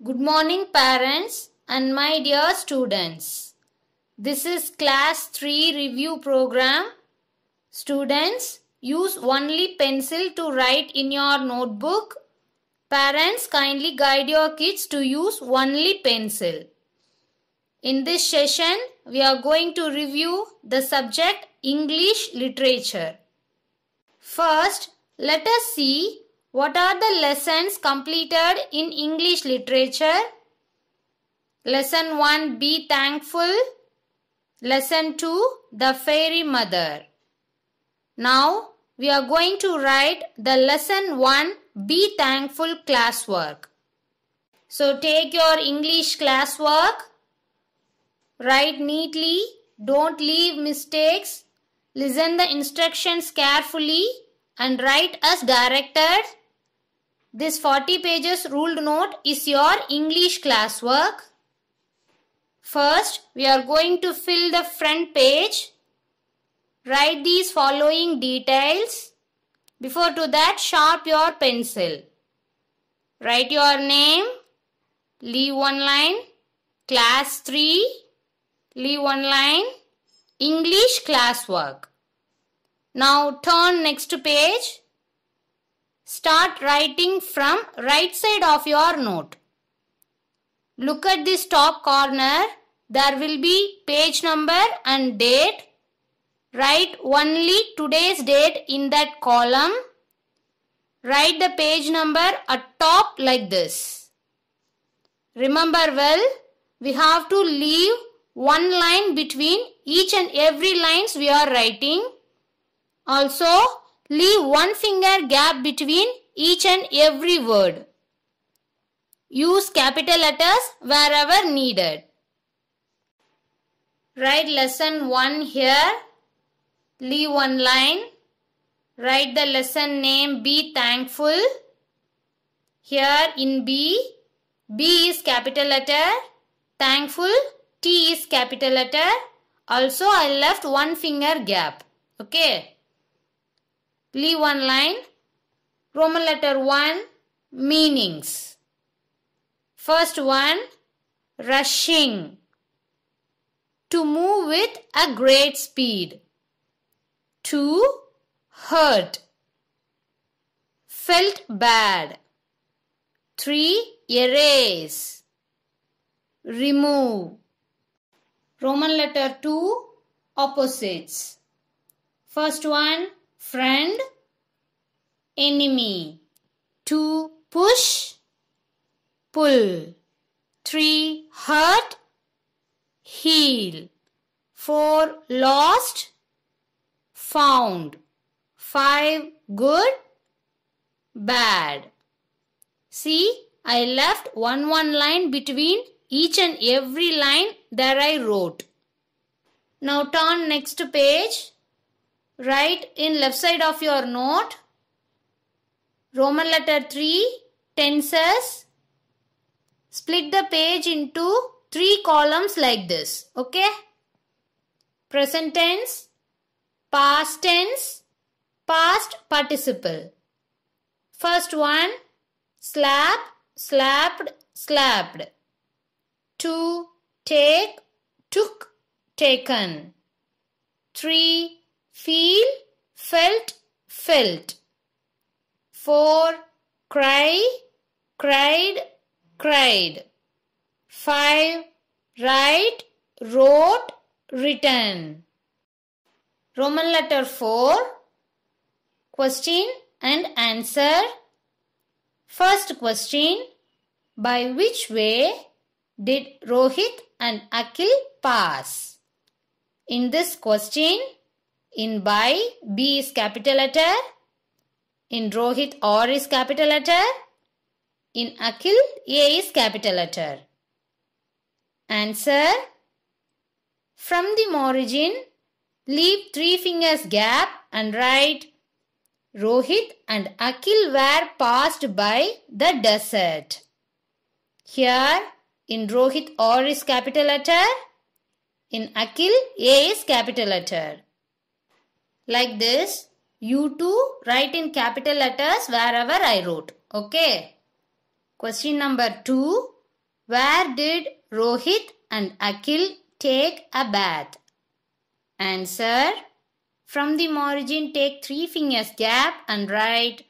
Good morning, parents and my dear students. This is class 3 review program. Students, use only pencil to write in your notebook. Parents, kindly guide your kids to use only pencil. In this session, we are going to review the subject English literature. First, let us see what are the lessons completed in English literature? Lesson 1 Be thankful. Lesson 2 The Fairy Mother. Now we are going to write the lesson 1 Be thankful classwork. So take your English classwork, write neatly, don't leave mistakes, listen the instructions carefully and write as directed this 40 pages ruled note is your English classwork. First, we are going to fill the front page. Write these following details. Before to that, sharp your pencil. Write your name. Leave one line. Class 3. Leave one line. English classwork. Now turn next page. Start writing from right side of your note. Look at this top corner. There will be page number and date. Write only today's date in that column. Write the page number at top like this. Remember well, we have to leave one line between each and every lines we are writing. Also, Leave one finger gap between each and every word. Use capital letters wherever needed. Write lesson 1 here. Leave one line. Write the lesson name Be Thankful. Here in B, B is capital letter. Thankful, T is capital letter. Also I left one finger gap. Okay. Leave one line. Roman letter 1 meanings. First one, rushing. To move with a great speed. To hurt. Felt bad. 3. Erase. Remove. Roman letter 2 opposites. First one friend, enemy. 2. Push, pull. 3. Hurt, heal. 4. Lost, found. 5. Good, bad. See, I left one one line between each and every line that I wrote. Now turn next page write in left side of your note Roman letter 3 tenses split the page into three columns like this okay present tense past tense past participle first one slap slapped slapped two take took taken three feel, felt, felt. 4. Cry, cried, cried. 5. Write, wrote, written. Roman letter 4. Question and answer. First question By which way did Rohit and Akil pass? In this question, in by, B is capital letter. In Rohit, R is capital letter. In Akhil, A is capital letter. Answer. From the origin, leave three fingers gap and write Rohit and Akhil were passed by the desert. Here, in Rohit, R is capital letter. In Akhil, A is capital letter. Like this, you two write in capital letters wherever I wrote. Okay. Question number two. Where did Rohit and Akil take a bath? Answer. From the margin, take three fingers gap and write.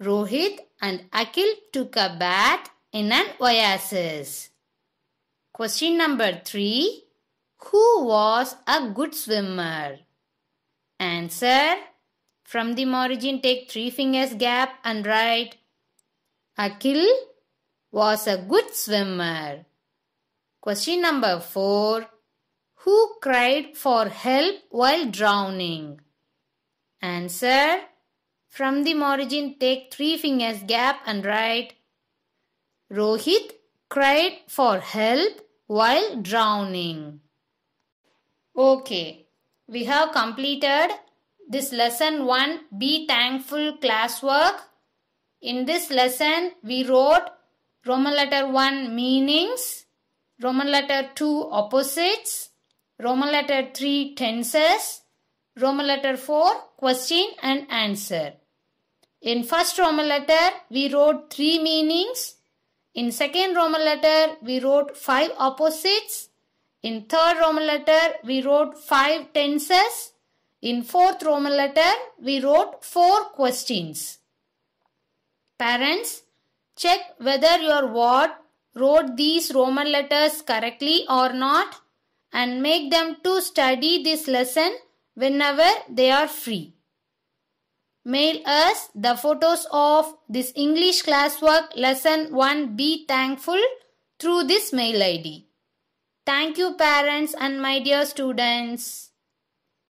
Rohit and Akil took a bath in an oasis. Question number three. Who was a good swimmer? Answer. From the margin, take three fingers gap and write. Akhil was a good swimmer. Question number 4. Who cried for help while drowning? Answer. From the margin, take three fingers gap and write. Rohit cried for help while drowning. Okay, we have completed this lesson 1 be thankful classwork in this lesson we wrote roman letter 1 meanings roman letter 2 opposites roman letter 3 tenses roman letter 4 question and answer in first roman letter we wrote 3 meanings in second roman letter we wrote 5 opposites in third roman letter we wrote 5 tenses in fourth Roman letter, we wrote four questions. Parents, check whether your ward wrote these Roman letters correctly or not and make them to study this lesson whenever they are free. Mail us the photos of this English classwork lesson one Be thankful through this mail ID. Thank you parents and my dear students.